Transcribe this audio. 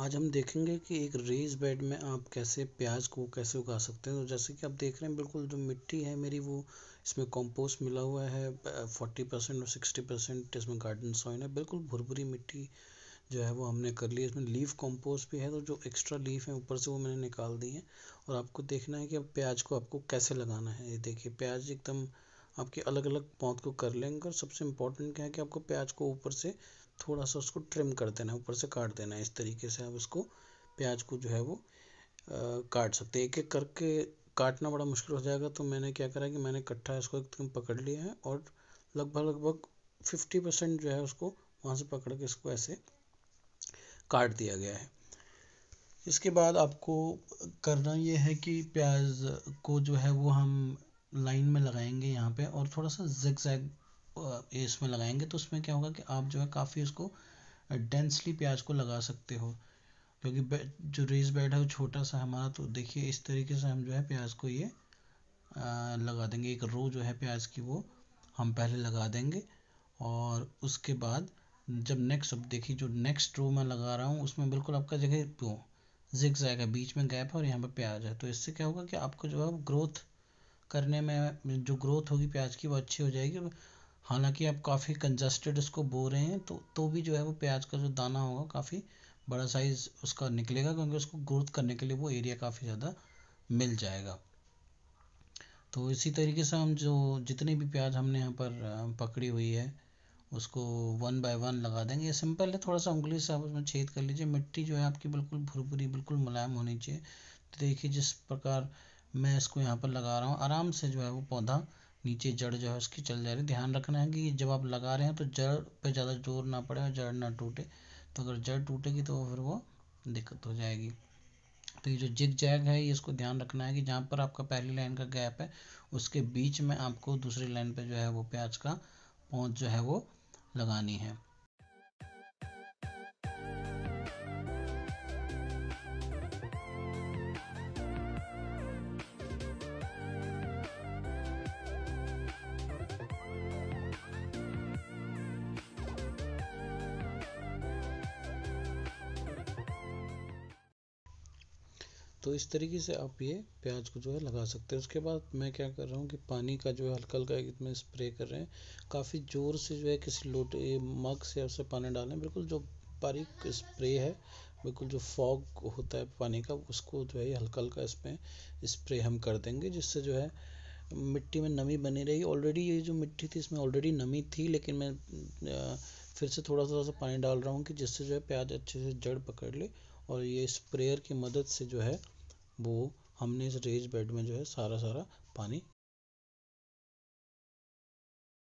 आज हम देखेंगे कि एक रेज बेड में आप कैसे प्याज को कैसे उगा सकते हैं तो जैसे कि आप देख रहे हैं बिल्कुल जो मिट्टी है मेरी वो इसमें कंपोस्ट मिला हुआ है फोर्टी परसेंट और सिक्सटी परसेंट इसमें गार्डन सॉइल है बिल्कुल भुरभुरी मिट्टी जो है वो हमने कर ली है इसमें लीफ कंपोस्ट भी है तो जो एक्स्ट्रा लीफ है ऊपर से वो मैंने निकाल दी है और आपको देखना है कि अब प्याज को आपको कैसे लगाना है ये देखिए प्याज एकदम आपके अलग अलग पौध को कर लेंगे और सबसे इम्पोर्टेंट क्या है कि आपको प्याज को ऊपर से थोड़ा सा उसको ट्रिम कर देना है ऊपर से काट देना है इस तरीके से आप इसको प्याज को जो है वो आ, काट सकते हैं एक एक करके काटना बड़ा मुश्किल हो जाएगा तो मैंने क्या करा कि मैंने इकट्ठा इसको एकदम पकड़ लिया है और लगभग लगभग फिफ्टी परसेंट जो है उसको वहाँ से पकड़ के इसको ऐसे काट दिया गया है इसके बाद आपको करना ये है कि प्याज को जो है वो हम लाइन में लगाएंगे यहाँ पे और थोड़ा सा जिग जैग इसमें लगाएंगे तो उसमें क्या होगा कि आप जो है काफ़ी उसको डेंसली प्याज को लगा सकते हो क्योंकि जो रेस बेड है वो छोटा सा हमारा तो देखिए इस तरीके से हम जो है प्याज को ये लगा देंगे एक रो जो है प्याज की वो हम पहले लगा देंगे और उसके बाद जब नेक्स्ट अब देखिए जो नेक्स्ट रो मैं लगा रहा हूँ उसमें बिल्कुल आपका जगह जिक जाएगा बीच में गैप है और यहाँ पर प्याज है तो इससे क्या होगा कि आपको जो है ग्रोथ करने में जो ग्रोथ होगी प्याज की वो अच्छी हो जाएगी हालांकि आप काफ़ी कंजस्टेड उसको बो रहे हैं तो तो भी जो है वो प्याज का जो दाना होगा काफ़ी बड़ा साइज़ उसका निकलेगा क्योंकि उसको ग्रोथ करने के लिए वो एरिया काफ़ी ज़्यादा मिल जाएगा तो इसी तरीके से हम जो जितने भी प्याज हमने यहाँ पर पकड़ी हुई है उसको वन बाय वन लगा देंगे ये सिंपल है थोड़ा सा उंगली से आप उसमें छेद कर लीजिए मिट्टी जो है आपकी बिल्कुल भुरभुरी बिल्कुल मुलायम होनी चाहिए तो देखिए जिस प्रकार मैं इसको यहाँ पर लगा रहा हूँ आराम से जो है वो पौधा नीचे जड़ जो है उसकी चल जा रही ध्यान रखना है कि जब आप लगा रहे हैं तो जड़ पे ज़्यादा जोर ना पड़े और जड़ ना टूटे तो अगर जड़ टूटेगी तो फिर वो दिक्कत हो जाएगी तो ये जो जिग जैग है ये इसको ध्यान रखना है कि जहाँ पर आपका पहली लाइन का गैप है उसके बीच में आपको दूसरी लाइन पे जो है वो प्याज का पौध जो है वो लगानी है तो इस तरीके से आप ये प्याज को जो है लगा सकते हैं उसके बाद मैं क्या कर रहा हूँ कि पानी का जो है हल्का हल्का इसमें स्प्रे कर रहे हैं काफ़ी ज़ोर से जो है किसी लोटे मग से उससे पानी डालें बिल्कुल जो बारीक स्प्रे है बिल्कुल जो फॉग होता है पानी का उसको जो है हल्का हल्का इसमें स्प्रे हम कर देंगे जिससे जो है मिट्टी में नमी बनी रही ऑलरेडी ये जो मिट्टी थी इसमें ऑलरेडी नमी थी लेकिन मैं फिर से थोड़ा थोड़ा सा पानी डाल रहा हूँ कि जिससे जो है प्याज अच्छे से जड़ पकड़ ले और ये स्प्रेयर की मदद से जो है वो हमने इस रेज बेड में जो है सारा सारा पानी